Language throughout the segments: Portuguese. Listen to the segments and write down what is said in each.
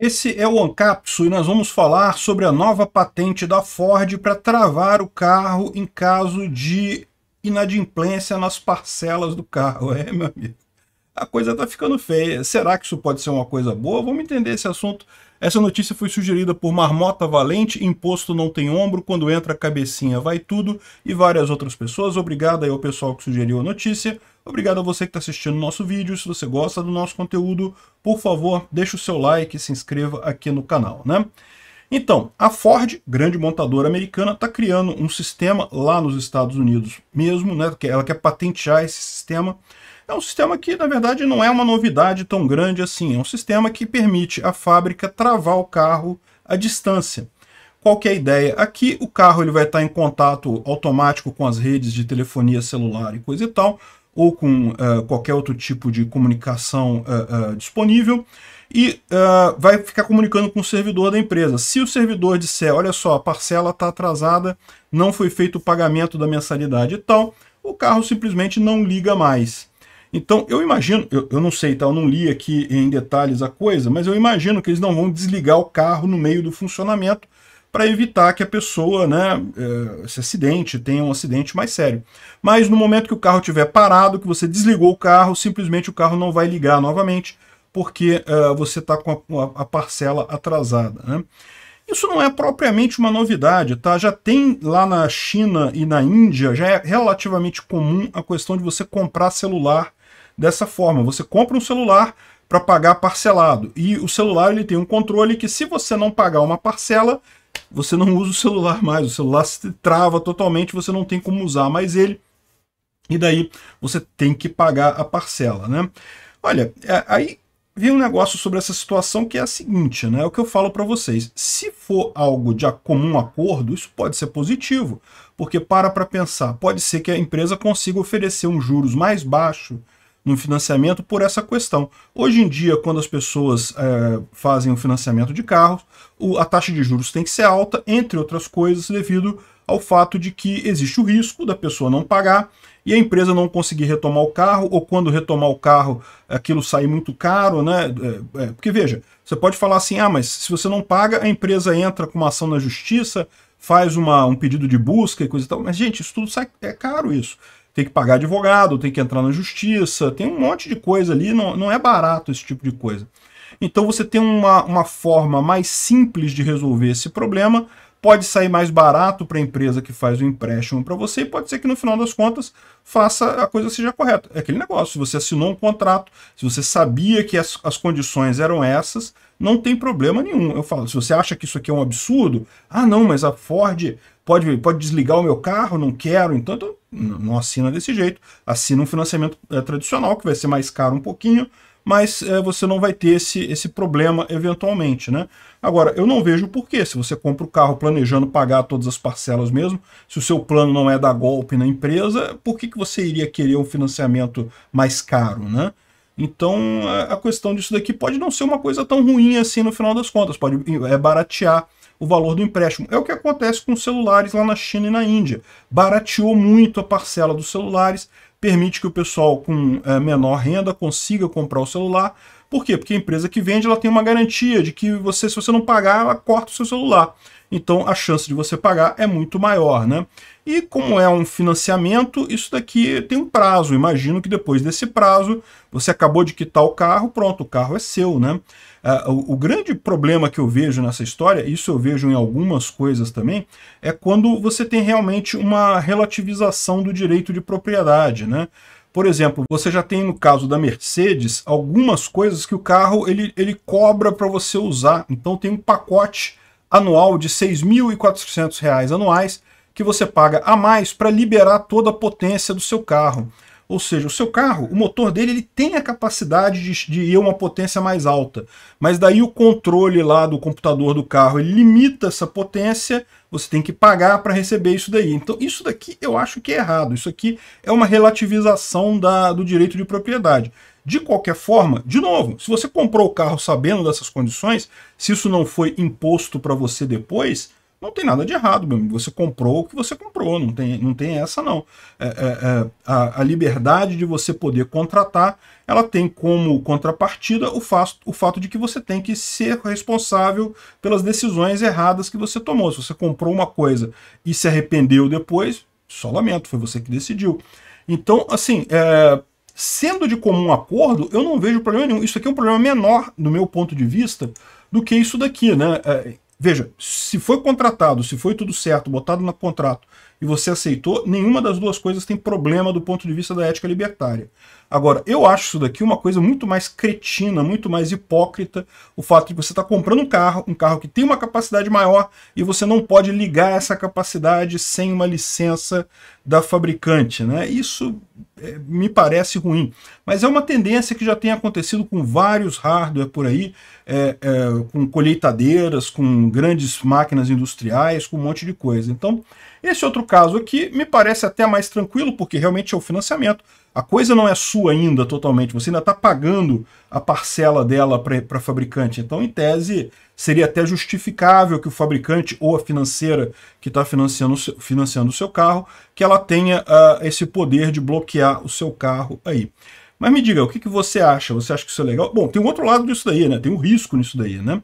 Esse é o Ancapso e nós vamos falar sobre a nova patente da Ford para travar o carro em caso de inadimplência nas parcelas do carro. É, meu amigo, a coisa está ficando feia. Será que isso pode ser uma coisa boa? Vamos entender esse assunto essa notícia foi sugerida por Marmota Valente, Imposto Não Tem Ombro, Quando Entra a Cabecinha Vai Tudo e várias outras pessoas. Obrigado aí ao pessoal que sugeriu a notícia. Obrigado a você que está assistindo o nosso vídeo. Se você gosta do nosso conteúdo, por favor, deixe o seu like e se inscreva aqui no canal, né? Então, a Ford, grande montadora americana, está criando um sistema lá nos Estados Unidos mesmo, né? Ela quer patentear esse sistema é um sistema que, na verdade, não é uma novidade tão grande assim. É um sistema que permite à fábrica travar o carro à distância. Qual que é a ideia? Aqui o carro ele vai estar em contato automático com as redes de telefonia celular e coisa e tal, ou com uh, qualquer outro tipo de comunicação uh, uh, disponível e vai ficar comunicando com o servidor da empresa. Se o servidor disser, olha só, a parcela está atrasada, não foi feito o pagamento da mensalidade e tal, o carro simplesmente não liga mais. Então, eu imagino, eu, eu não sei, tá? eu não li aqui em detalhes a coisa, mas eu imagino que eles não vão desligar o carro no meio do funcionamento para evitar que a pessoa né, é, se acidente, tenha um acidente mais sério. Mas no momento que o carro estiver parado, que você desligou o carro, simplesmente o carro não vai ligar novamente, porque uh, você está com a, a, parcela atrasada. Né? Isso não é propriamente uma novidade, tá? Já tem lá na China e na Índia, já é relativamente comum a questão de você comprar celular dessa forma. Você compra um celular para pagar parcelado e o celular ele tem um controle que se você não pagar uma parcela, você não usa o celular mais, o celular se trava totalmente, você não tem como usar mais ele. E daí você tem que pagar a parcela, né? Olha, é, aí vi um negócio sobre essa situação que é a seguinte, né? É o que eu falo para vocês, se for algo de comum acordo, isso pode ser positivo, porque para para pensar, pode ser que a empresa consiga oferecer um juros mais baixo no financiamento por essa questão. Hoje em dia, quando as pessoas é, fazem um financiamento de carros, a taxa de juros tem que ser alta, entre outras coisas, devido ao fato de que existe o risco da pessoa não pagar e a empresa não conseguir retomar o carro, ou quando retomar o carro, aquilo sair muito caro, né? É, é, porque veja, você pode falar assim: ah, mas se você não paga, a empresa entra com uma ação na justiça faz uma, um pedido de busca e coisa e tal. Mas, gente, isso tudo sai, é caro isso. Tem que pagar advogado, tem que entrar na justiça, tem um monte de coisa ali, não, não é barato esse tipo de coisa. Então você tem uma, uma forma mais simples de resolver esse problema pode sair mais barato para a empresa que faz o empréstimo para você e pode ser que no final das contas faça a coisa seja correta. É aquele negócio, se você assinou um contrato, se você sabia que as, as condições eram essas, não tem problema nenhum. Eu falo, se você acha que isso aqui é um absurdo, ah não, mas a Ford pode, pode desligar o meu carro, não quero, então, então não assina desse jeito, assina um financiamento é, tradicional que vai ser mais caro um pouquinho, mas é, você não vai ter esse, esse problema eventualmente, né? Agora, eu não vejo porquê, se você compra o carro planejando pagar todas as parcelas mesmo, se o seu plano não é dar golpe na empresa, por que, que você iria querer um financiamento mais caro, né? Então, a questão disso daqui pode não ser uma coisa tão ruim assim no final das contas, pode é baratear o valor do empréstimo. É o que acontece com os celulares lá na China e na Índia. Barateou muito a parcela dos celulares, permite que o pessoal com eh, menor renda consiga comprar o celular por quê? Porque a empresa que vende ela tem uma garantia de que você, se você não pagar, ela corta o seu celular. Então a chance de você pagar é muito maior, né? E como é um financiamento, isso daqui tem um prazo. Imagino que depois desse prazo, você acabou de quitar o carro, pronto, o carro é seu, né? Uh, o, o, grande problema que eu vejo nessa história, isso eu vejo em algumas coisas também, é quando você tem realmente uma relativização do direito de propriedade, né? Por exemplo, você já tem no caso da Mercedes algumas coisas que o carro ele, ele cobra para você usar. Então tem um pacote anual de R$ 6.400 anuais que você paga a mais para liberar toda a potência do seu carro. Ou seja, o seu carro, o motor dele, ele tem a capacidade de, de ir a uma potência mais alta. Mas daí o controle lá do computador do carro ele limita essa potência, você tem que pagar para receber isso daí. Então, isso daqui eu acho que é errado. Isso aqui é uma relativização da, do direito de propriedade. De qualquer forma, de novo, se você comprou o carro sabendo dessas condições, se isso não foi imposto para você depois, não tem nada de errado, meu amigo. Você comprou o que você comprou, não tem, não tem essa não. É, é, é a, a, liberdade de você poder contratar, ela tem como contrapartida o, fa o fato de que você tem que ser responsável pelas decisões erradas que você tomou. Se você comprou uma coisa e se arrependeu depois, só lamento, foi você que decidiu. Então, assim, é, sendo de comum acordo, eu não vejo problema nenhum. Isso aqui é um problema menor, do meu ponto de vista, do que isso daqui, né? É, Veja, se foi contratado, se foi tudo certo, botado no contrato, e você aceitou, nenhuma das duas coisas tem problema do ponto de vista da ética libertária. Agora, eu acho isso daqui uma coisa muito mais cretina, muito mais hipócrita, o fato de você estar tá comprando um carro, um carro que tem uma capacidade maior, e você não pode ligar essa capacidade sem uma licença da fabricante. Né? Isso é, me parece ruim. Mas é uma tendência que já tem acontecido com vários hardware por aí, é, é, com colheitadeiras, com grandes máquinas industriais, com um monte de coisa. Então, esse outro caso aqui, me parece até mais tranquilo, porque realmente é o financiamento. A coisa não é sua ainda totalmente, você ainda está pagando a parcela dela para a fabricante. Então, em tese, seria até justificável que o fabricante ou a financeira que está financiando, financiando o seu carro, que ela tenha uh, esse poder de bloquear o seu carro aí. Mas me diga, o que, que você acha? Você acha que isso é legal? Bom, tem um outro lado disso daí, né? Tem um risco nisso daí, né?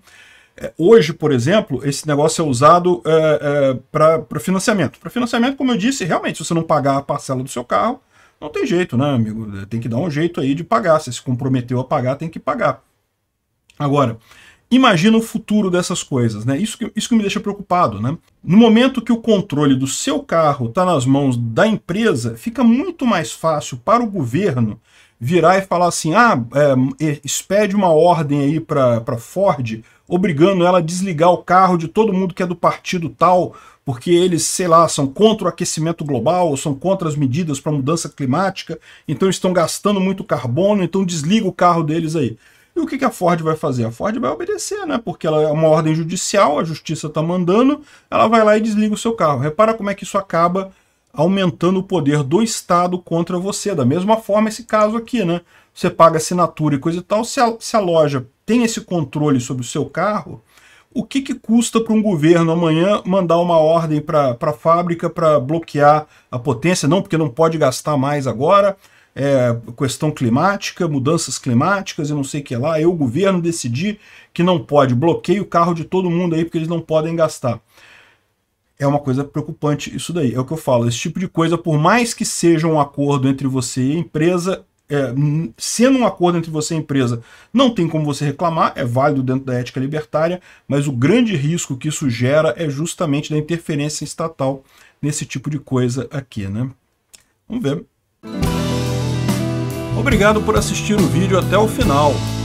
É, hoje, por exemplo, esse negócio é usado é, é, para financiamento. Para financiamento, como eu disse, realmente, se você não pagar a parcela do seu carro, não tem jeito, né, amigo? É, tem que dar um jeito aí de pagar. Se se comprometeu a pagar, tem que pagar. Agora, imagina o futuro dessas coisas, né? Isso que, isso que me deixa preocupado, né? No momento que o controle do seu carro está nas mãos da empresa, fica muito mais fácil para o governo virar e falar assim, ah, é, expede uma ordem aí para Ford, obrigando ela a desligar o carro de todo mundo que é do partido tal, porque eles, sei lá, são contra o aquecimento global, são contra as medidas para mudança climática, então estão gastando muito carbono, então desliga o carro deles aí. E o que, a Ford vai fazer? A Ford vai obedecer, né? Porque ela é uma ordem judicial, a justiça está mandando, ela vai lá e desliga o seu carro. Repara como é que isso acaba aumentando o poder do Estado contra você. Da mesma forma, esse caso aqui, né? Você paga assinatura e coisa e tal. Se a, se a loja tem esse controle sobre o seu carro, o que, que custa para um governo amanhã mandar uma ordem para a fábrica para bloquear a potência? Não, porque não pode gastar mais agora. É, questão climática, mudanças climáticas e não sei o que lá. Eu, o governo, decidi que não pode. Bloqueio o carro de todo mundo aí porque eles não podem gastar é uma coisa preocupante isso daí. É o que eu falo, esse tipo de coisa, por mais que seja um acordo entre você e a empresa, é, sendo um acordo entre você e a empresa, não tem como você reclamar, é válido dentro da ética libertária, mas o grande risco que isso gera é justamente da interferência estatal nesse tipo de coisa aqui, né? Vamos ver. Obrigado por assistir o vídeo até o final.